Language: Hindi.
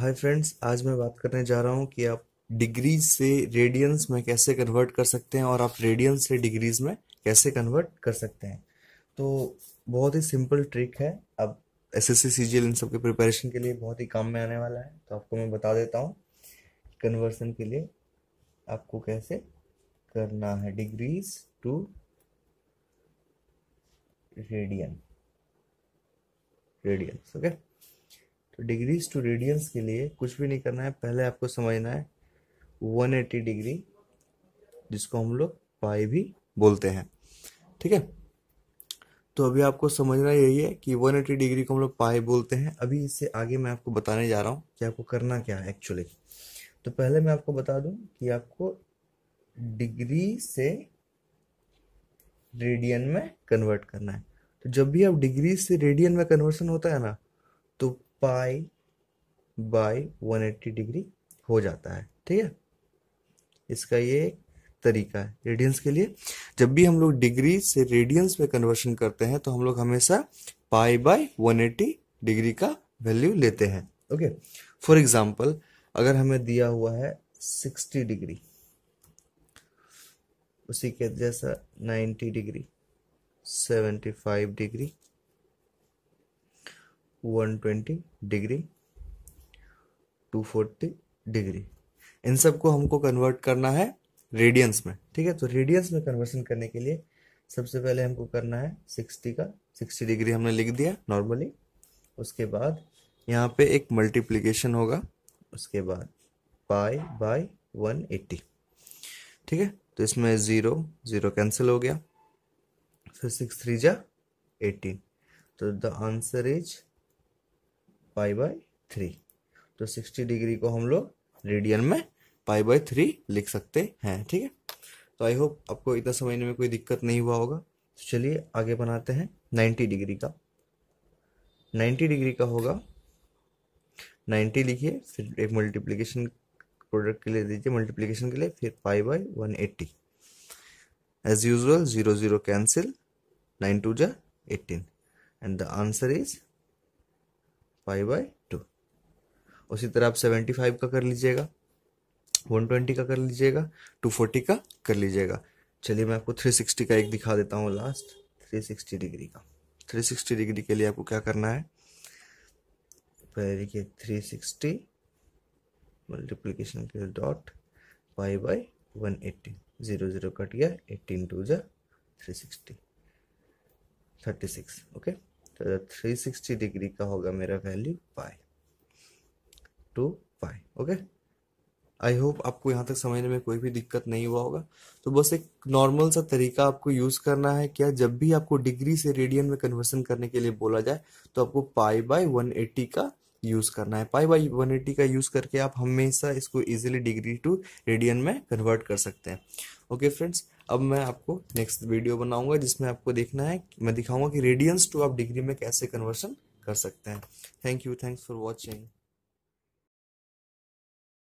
हाय फ्रेंड्स आज मैं बात करने जा रहा हूँ कि आप डिग्रीज से रेडियंस में कैसे कन्वर्ट कर सकते हैं और आप रेडियंस से डिग्रीज में कैसे कन्वर्ट कर सकते हैं तो बहुत ही सिंपल ट्रिक है अब एस एस सी इन सब के प्रिपरेशन के लिए बहुत ही काम में आने वाला है तो आपको मैं बता देता हूँ कन्वर्सन के लिए आपको कैसे करना है degrees to radian radians okay okay? तो डिग्रीज टू रेडियंस के लिए कुछ भी नहीं करना है पहले आपको समझना है 180 डिग्री जिसको हम लोग पाई भी बोलते हैं ठीक है तो अभी आपको समझना यही है कि 180 डिग्री को हम लोग पाई बोलते हैं अभी इससे आगे मैं आपको बताने जा रहा हूँ कि आपको करना क्या है एक्चुअली तो पहले मैं आपको बता दूं कि आपको डिग्री से रेडियन में कन्वर्ट करना है तो जब भी आप डिग्री से रेडियन में कन्वर्सन होता है ना तो पाई बाई 180 डिग्री हो जाता है ठीक है इसका ये तरीका है रेडियंस के लिए जब भी हम लोग डिग्री से रेडियंस में कन्वर्शन करते हैं तो हम लोग हमेशा पाई बाय 180 डिग्री का वैल्यू लेते हैं ओके फॉर एग्जाम्पल अगर हमें दिया हुआ है 60 डिग्री उसी के जैसा 90 डिग्री 75 डिग्री 120 डिग्री 240 डिग्री इन सब को हमको कन्वर्ट करना है रेडियंस में ठीक है तो रेडियंस में कन्वर्सन करने के लिए सबसे पहले हमको करना है 60 का 60 डिग्री हमने लिख दिया नॉर्मली उसके बाद यहाँ पे एक मल्टीप्लीकेशन होगा उसके बाद पाई बाय 180 ठीक है तो इसमें ज़ीरो ज़ीरो कैंसिल हो गया फिर सिक्स थ्री जा एटीन तो the answer is pi by three तो सिक्सटी डिग्री को हम लोग रेडियन में पाई बाय थ्री लिख सकते हैं ठीक है तो आई होप आपको इतना समझने में कोई दिक्कत नहीं हुआ होगा तो चलिए आगे बनाते हैं नाइन्टी डिग्री का नाइन्टी डिग्री का होगा नाइन्टी लिखिए फिर एक मल्टीप्लीकेशन प्रोडक्ट के लिए दीजिए मल्टीप्लीकेशन के लिए फिर pi by one eighty as usual zero zero cancel nine two जा eighteen and the answer is pi by two उसी तरह आप सेवेंटी फाइव का कर लीजिएगा वन ट्वेंटी का कर लीजिएगा टू फोर्टी का कर लीजिएगा चलिए मैं आपको थ्री सिक्सटी का एक दिखा देता हूँ लास्ट थ्री सिक्सटी डिग्री का थ्री सिक्सटी डिग्री के लिए आपको क्या करना है पहले देखिए थ्री सिक्सटी मल्टीप्लीकेशन के dot five by one eighty zero zero cut गया एट्टीन टू जा three sixty thirty six okay तो थ्री सिक्सटी डिग्री का होगा मेरा value pi two pi okay I hope आपको यहाँ तक समझने में कोई भी दिक्कत नहीं हुआ होगा तो बस एक नॉर्मल सा तरीका आपको यूज करना है क्या जब भी आपको डिग्री से रेडियन में कन्वर्सन करने के लिए बोला जाए तो आपको पाई बाय 180 का यूज़ करना है पाई बाई वन एटी का यूज़ करके आप हमेशा इसको इजीली डिग्री टू रेडियन में कन्वर्ट कर सकते हैं ओके okay फ्रेंड्स अब मैं आपको नेक्स्ट वीडियो बनाऊंगा जिसमें आपको देखना है मैं दिखाऊंगा कि रेडियंस टू आप डिग्री में कैसे कन्वर्सन कर सकते हैं thank you thanks for watching